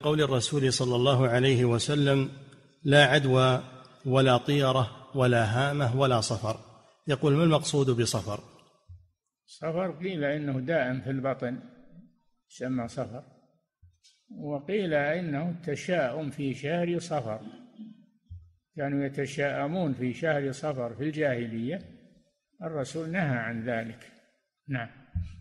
قول الرسول صلى الله عليه وسلم لا عدوى ولا طيرة ولا هامة ولا صفر يقول ما المقصود بصفر صفر قيل إنه داء في البطن يسمى صفر وقيل إنه تشاؤم في شهر صفر كانوا يتشاءمون في شهر صفر في الجاهلية الرسول نهى عن ذلك نعم